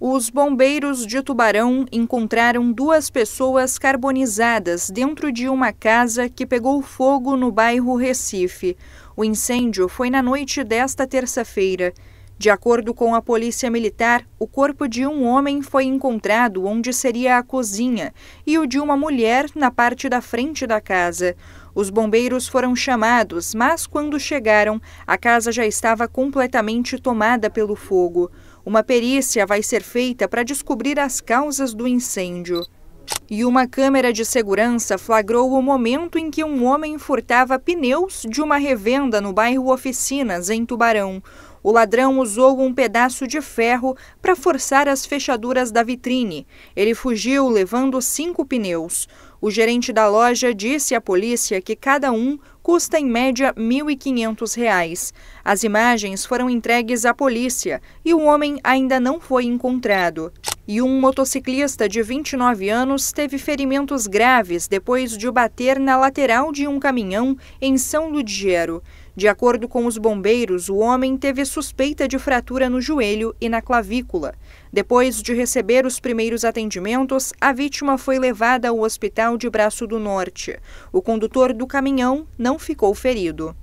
Os bombeiros de Tubarão encontraram duas pessoas carbonizadas dentro de uma casa que pegou fogo no bairro Recife. O incêndio foi na noite desta terça-feira. De acordo com a Polícia Militar, o corpo de um homem foi encontrado onde seria a cozinha e o de uma mulher na parte da frente da casa. Os bombeiros foram chamados, mas quando chegaram, a casa já estava completamente tomada pelo fogo. Uma perícia vai ser feita para descobrir as causas do incêndio. E uma câmera de segurança flagrou o momento em que um homem furtava pneus de uma revenda no bairro Oficinas, em Tubarão. O ladrão usou um pedaço de ferro para forçar as fechaduras da vitrine. Ele fugiu levando cinco pneus. O gerente da loja disse à polícia que cada um custa em média R$ 1.500. As imagens foram entregues à polícia e o homem ainda não foi encontrado e um motociclista de 29 anos teve ferimentos graves depois de bater na lateral de um caminhão em São Ludgero. De acordo com os bombeiros, o homem teve suspeita de fratura no joelho e na clavícula. Depois de receber os primeiros atendimentos, a vítima foi levada ao hospital de Braço do Norte. O condutor do caminhão não ficou ferido.